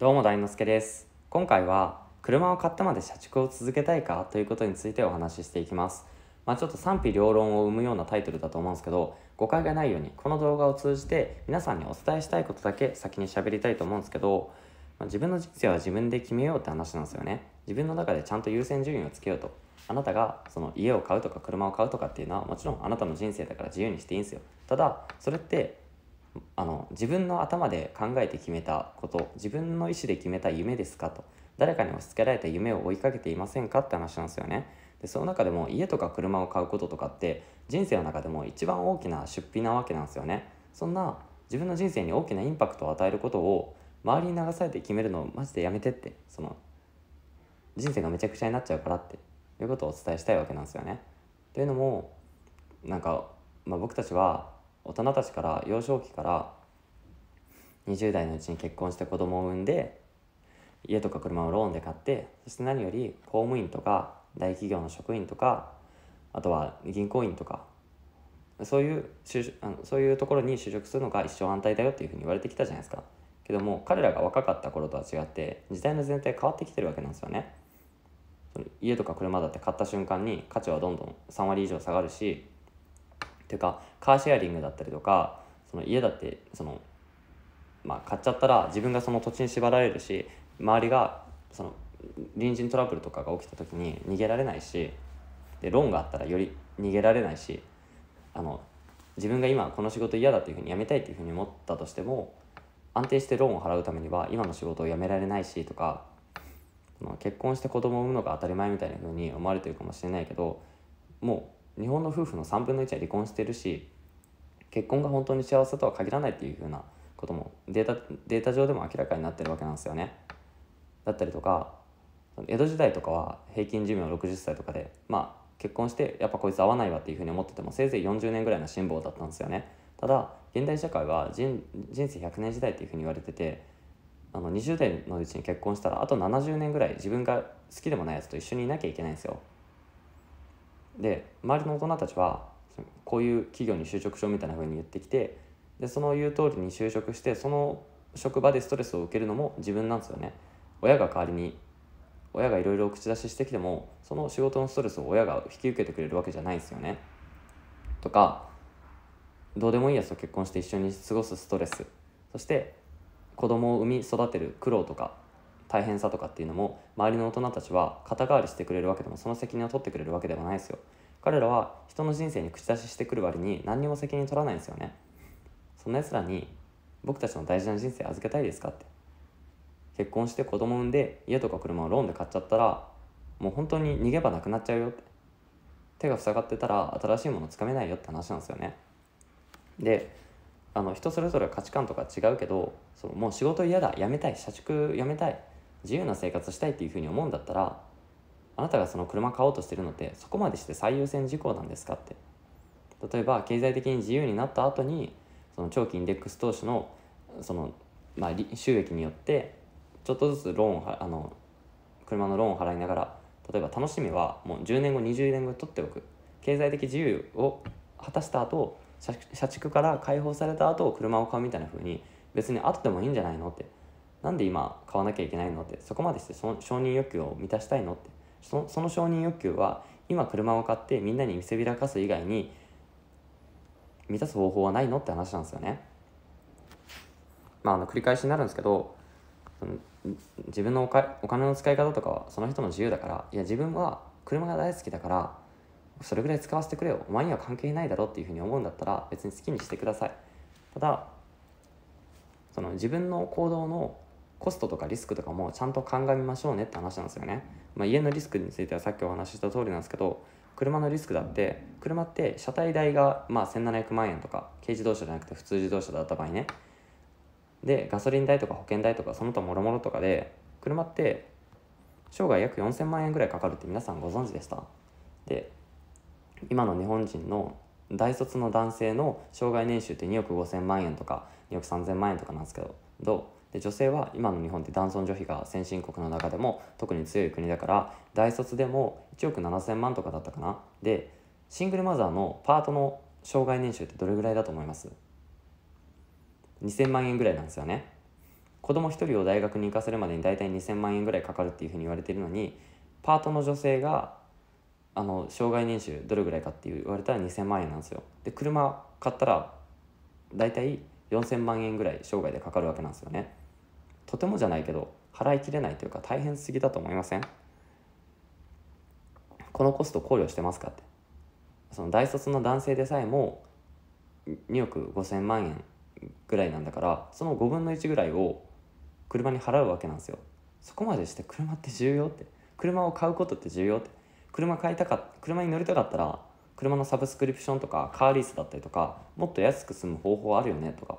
どうも大之助です今回は車を買ってまで社畜を続けたいかということについてお話ししていきますまあ、ちょっと賛否両論を生むようなタイトルだと思うんですけど誤解がないようにこの動画を通じて皆さんにお伝えしたいことだけ先に喋りたいと思うんですけど、まあ、自分の人生は自分で決めようって話なんですよね自分の中でちゃんと優先順位をつけようとあなたがその家を買うとか車を買うとかっていうのはもちろんあなたの人生だから自由にしていいんですよただそれってあの自分の頭で考えて決めたこと自分の意思で決めた夢ですかと誰かに押し付けられた夢を追いかけていませんかって話なんですよねでその中でも家とか車を買うこととかって人生の中でも一番大きな出費なわけなんですよねそんな自分の人生に大きなインパクトを与えることを周りに流されて決めるのをマジでやめてってその人生がめちゃくちゃになっちゃうからっていうことをお伝えしたいわけなんですよねというのもなんか、まあ、僕たちは大人たちから幼少期から20代のうちに結婚して子供を産んで家とか車をローンで買ってそして何より公務員とか大企業の職員とかあとは銀行員とかそういうそういうところに就職するのが一生安泰だよっていうふうに言われてきたじゃないですかけども彼らが若かった頃とは違って時代の全体変わってきてるわけなんですよね家とか車だって買った瞬間に価値はどんどん3割以上下がるしていうかカーシェアリングだったりとかその家だってその、まあ、買っちゃったら自分がその土地に縛られるし周りがその隣人トラブルとかが起きた時に逃げられないしでローンがあったらより逃げられないしあの自分が今この仕事嫌だっていうふうに辞めたいっていうふうに思ったとしても安定してローンを払うためには今の仕事を辞められないしとか結婚して子供を産むのが当たり前みたいな風に思われてるかもしれないけどもう日本の夫婦の3分の1は離婚してるし結婚が本当に幸せとは限らないっていうふうなこともデータデータ上でも明らかになってるわけなんですよね。だったりとか江戸時代とかは平均寿命60歳とかでまあ結婚してやっぱこいつ合わないわっていうふうに思っててもせいぜい40年ぐらいの辛抱だったんですよね。ただ現代社会は人人生100年時代っていうふうに言われててあの20代のうちに結婚したらあと70年ぐらい自分が好きでもないやつと一緒にいなきゃいけないんですよで周りの大人たちはこういう企業に就職しようみたいな風に言ってきてでその言う通りに就職してその職場でストレスを受けるのも自分なんですよね親が代わりに親がいろいろ口出ししてきてもその仕事のストレスを親が引き受けてくれるわけじゃないですよねとかどうでもいいやつと結婚して一緒に過ごすストレスそして子供を産み育てる苦労とか大変さとかっていうのも周りの大人たちは肩代わりしてくれるわけでもその責任を取ってくれるわけではないですよ彼らは人の人生に口出ししてくる割に何にも責任取らないんですよねそんな奴らに僕たちの大事な人生預けたいですかって結婚して子供産んで家とか車をローンで買っちゃったらもう本当に逃げ場なくなっちゃうよって手が塞がってたら新しいものつかめないよって話なんですよねであの人それぞれ価値観とか違うけどそのもう仕事嫌だ辞めたい社畜辞めたい自由な生活したいっていうふうに思うんだったらあなたがその車買おうとしてるのってそこまでして最優先事項なんですかって例えば経済的に自由になった後にその長期インデックス投資のその、まあ、収益によってちょっとずつローンをあの車のローンを払いながら例えば楽しみはもう10年後20年後取っておく経済的自由を果たした後社畜から解放された後車を買うみたいな風に別に後でもいいんじゃないのってなんで今買わなきゃいけないのってそこまでしてその承認欲求を満たしたいのってその承認欲求は今車を買ってみんなに見せびらかす以外に満たす方法はないのって話なんですよね。まあ、あの繰り返しになるんですけどその自分のおかお金の使い方とかはその人の自由だからいや自分は車が大好きだからそれぐらい使わせてくれよお前には関係ないだろっていうふうに思うんだったら別に好きにしてくださいただその自分の行動のコストとかリスクとかもちゃんと鑑みましょうねって話なんですよね、まあ、家のリスクについてはさっきお話しした通りなんですけど車のリスクだって車って車体代がまあ1700万円とか軽自動車じゃなくて普通自動車だった場合ねでガソリン代とか保険代とかその他もろもろとかで車って生涯約4000万円ぐらいかかるって皆さんご存知でしたで今の日本人の大卒の男性の生涯年収って2億5000万円とか2億3000万円とかなんですけどで女性は今の日本って男尊女卑が先進国の中でも特に強い国だから大卒でも1億7,000万とかだったかなでシングルマザーのパートの障害年収ってどれぐらいだと思います2000万円ぐらいなんですよね子供1人を大学に行かせるまでに大体2000万円ぐらいかかるっていうふうに言われてるのにパートの女性があの障害年収どれぐらいかって言われたら2000万円なんですよで車買ったら大体4000万円ぐらい生涯でかかるわけなんですよねとてもじゃないけど払いきれないというか大変すぎだと思いませんこのコスト考慮してますかってその大卒の男性でさえも2億5000万円ぐらいなんだからその5分の1ぐらいを車に払うわけなんですよそこまでして車って重要って車を買うことって重要って車買いたか車に乗りたかったら車のサブスクリプションとかカーリースだったりとかもっと安く済む方法あるよねとか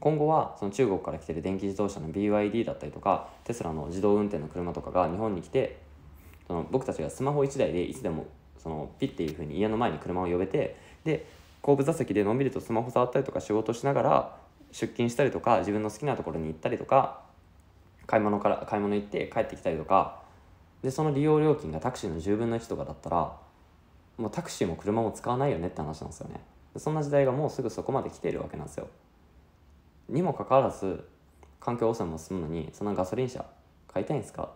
今後はその中国から来てる電気自動車の BYD だったりとかテスラの自動運転の車とかが日本に来てその僕たちがスマホ1台でいつでもそのピッていう風に家の前に車を呼べてで後部座席でのんびりとスマホ触ったりとか仕事しながら出勤したりとか自分の好きなところに行ったりとか買い物から買い物行って帰ってきたりとかでその利用料金がタクシーの10分の1とかだったらもうタクシーも車も使わないよねって話なんですよねそんな時代がもうすぐそこまで来ているわけなんですよにもかかわらず環境汚染も進むのにそんなガソリン車買いたいんですかっ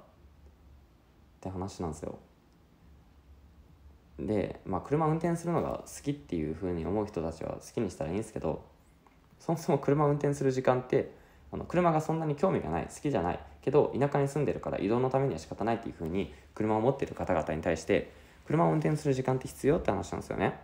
て話なんですよで、まあ、車運転するのが好きっていうふうに思う人たちは好きにしたらいいんですけどそもそも車運転する時間ってあの車がそんなに興味がない好きじゃないけど田舎に住んでるから移動のためには仕方ないっていうふうに車を持ってる方々に対して車を運転する時間って必要って話なんですよね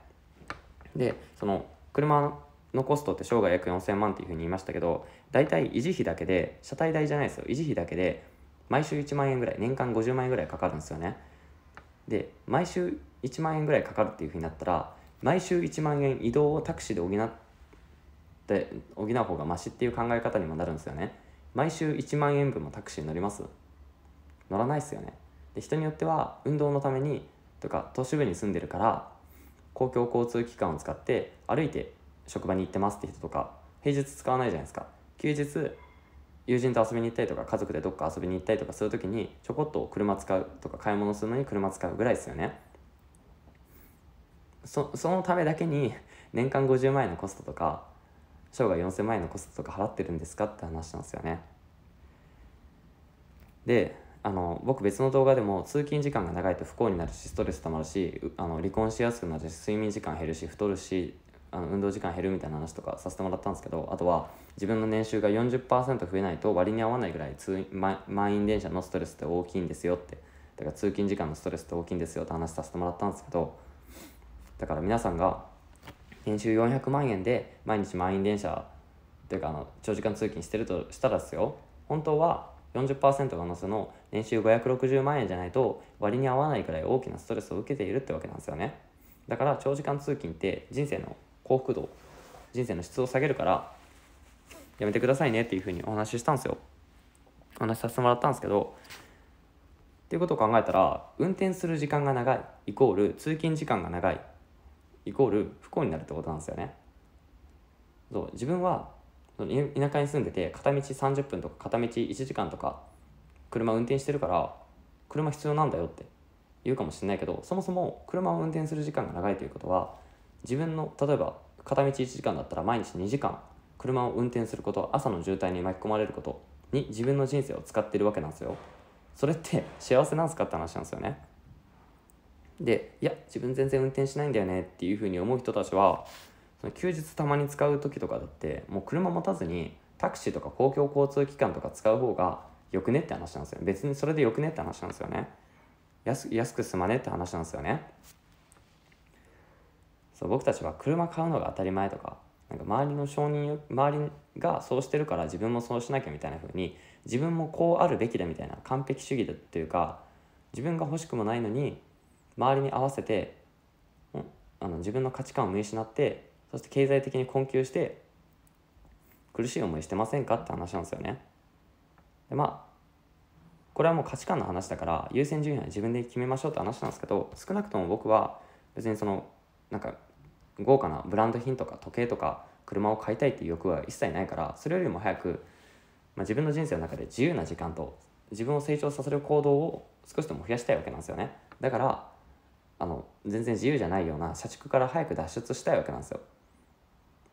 でその車のコストって生涯約4000万っていうふうに言いましたけど、大体維持費だけで、車体代じゃないですよ。維持費だけで、毎週1万円ぐらい、年間50万円ぐらいかかるんですよね。で、毎週1万円ぐらいかかるっていうふうになったら、毎週1万円移動をタクシーで補って補う方がマシっていう考え方にもなるんですよね毎週1万円分もタクシー乗ります乗らないですよねで人によっては運動のためにとか都市部に住んでるから公共交通機関を使って歩いて職場に行ってますって人とか平日使わないじゃないですか休日友人と遊びに行ったりとか家族でどっか遊びに行ったりとかする時にちょこっと車使うとか買い物するのに車使うぐらいですよねそそのためだけに年間50万円のコストとか生涯4000万円のコストとか払ってるんですかって話なんですよねであの僕別の動画でも通勤時間が長いと不幸になるしストレス溜まるしあの離婚しやすくなるし睡眠時間減るし太るしあの運動時間減るみたいな話とかさせてもらったんですけどあとは自分の年収が40%増えないと割に合わないぐらい通満員電車のストレスって大きいんですよってだから通勤時間のストレスって大きいんですよって話させてもらったんですけどだから皆さんが年収400万円で毎日満員電車っていうかあの長時間通勤してるとしたらですよ本当は40%がのその年収560万円じゃないと割に合わないくらい大きなストレスを受けているってわけなんですよねだから長時間通勤って人生の幸福度人生の質を下げるからやめてくださいねっていうふうにお話ししたんですよお話しさせてもらったんですけどっていうことを考えたら運転する時間が長いイコール通勤時間が長いイコール不幸になるってことなんですよねそう自分は田舎に住んでて片道30分とか片道1時間とか車運転してるから車必要なんだよって言うかもしれないけどそもそも車を運転する時間が長いということは自分の例えば片道1時間だったら毎日2時間車を運転すること朝の渋滞に巻き込まれることに自分の人生を使ってるわけなんですよそれって幸せなんすかって話なんですよねでいや自分全然運転しないんだよねっていうふうに思う人たちはその休日たまに使う時とかだってもう車持たずにタクシーとか公共交通機関とか使う方がよくねって話なんですよ別にそれでよくねって話なんですよね安安く済まねって話なんですよねそう僕たちは車買うのが当たり前とかなんか周りの承認周りがそうしてるから自分もそうしなきゃみたいな風に自分もこうあるべきだみたいな完璧主義だっていうか自分が欲しくもないのに周りに合わせてあの自分の価値観を見失ってそして経済的に困窮して苦しい思いしてませんかって話なんですよね。でまあこれはもう価値観の話だから優先順位は自分で決めましょうって話なんですけど少なくとも僕は別にそのなんか豪華なブランド品とか時計とか車を買いたいっていう欲は一切ないからそれよりも早く、まあ、自分の人生の中で自由な時間と自分を成長させる行動を少しでも増やしたいわけなんですよねだからあの全然自由じゃないような社畜から早く脱出したいわけなんですよっ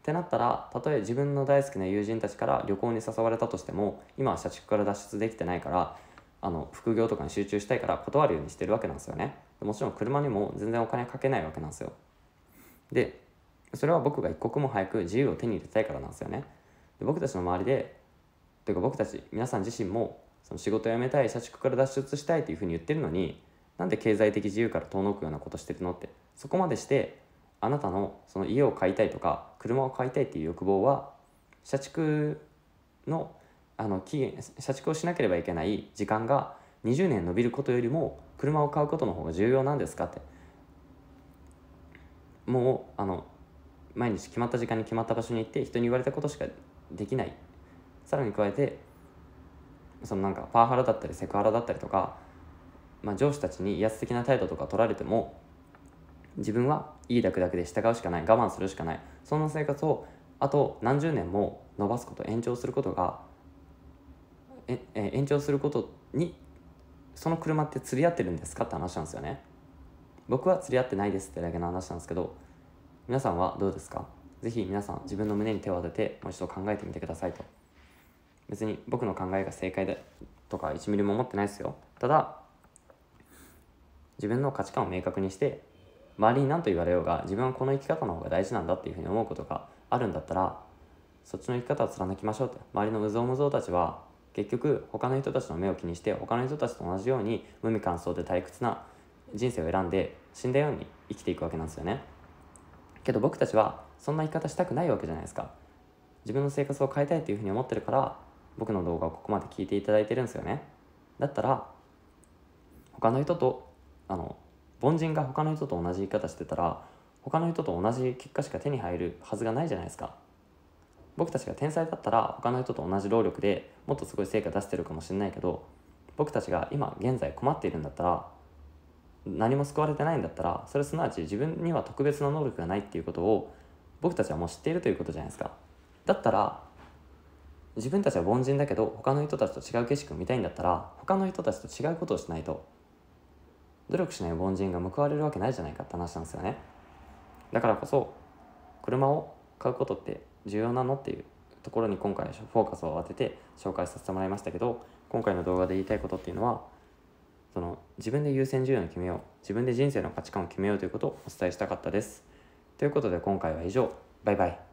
てなったらたとえ自分の大好きな友人たちから旅行に誘われたとしても今は社畜から脱出できてないからあの副業とかに集中したいから断るようにしてるわけなんですよねもちろん車にも全然お金かけないわけなんですよでそれは僕が一刻も早く自由を手に入れたいからなんですよねで僕たちの周りでというか僕たち皆さん自身もその仕事を辞めたい社畜から脱出したいというふうに言ってるのになんで経済的自由から遠のくようなことしてるのってそこまでしてあなたのその家を買いたいとか車を買いたいっていう欲望は社畜のあの期限社畜をしなければいけない時間が20年延びることよりも車を買うことの方が重要なんですかってもうあの毎日決まった時間に決まった場所に行って人に言われたことしかできないさらに加えてそのなんかパワハラだったりセクハラだったりとか、まあ、上司たちに威圧的な態度とか取られても自分はいいだくだけで従うしかない我慢するしかないそんな生活をあと何十年も伸ばすこと延長することがえ延長することにその車って釣り合ってるんですかって話なんですよね。僕は釣り合ってないですってだけの話なんですけど皆さんはどうですか是非皆さん自分の胸に手を当ててもう一度考えてみてくださいと別に僕の考えが正解だとか1ミリも思ってないですよただ自分の価値観を明確にして周りに何と言われようが自分はこの生き方の方が大事なんだっていうふうに思うことがあるんだったらそっちの生き方を貫きましょうと周りの無造無造たちは結局他の人たちの目を気にして他の人たちと同じように無味乾燥で退屈な人生を選んで死んだように生きていくわけなんですよねけど僕たちはそんな生き方したくないわけじゃないですか自分の生活を変えたいというふうに思ってるから僕の動画をここまで聞いていただいてるんですよねだったら他の人とあの凡人が他の人と同じ生き方してたら他の人と同じ結果しか手に入るはずがないじゃないですか僕たちが天才だったら他の人と同じ労力でもっとすごい成果出してるかもしれないけど僕たちが今現在困っているんだったら何も救われてないんだったらそれすなわち自分には特別な能力がないっていうことを僕たちはもう知っているということじゃないですかだったら自分たちは凡人だけど他の人たちと違う景色を見たいんだったら他の人たちと違うことをしないと努力しない凡人が報われるわけないじゃないかって話なんですよねだからこそ車を買うことって重要なのっていうところに今回フォーカスを当てて紹介させてもらいましたけど今回の動画で言いたいことっていうのはその自分で優先順位を決めよう自分で人生の価値観を決めようということをお伝えしたかったですということで今回は以上バイバイ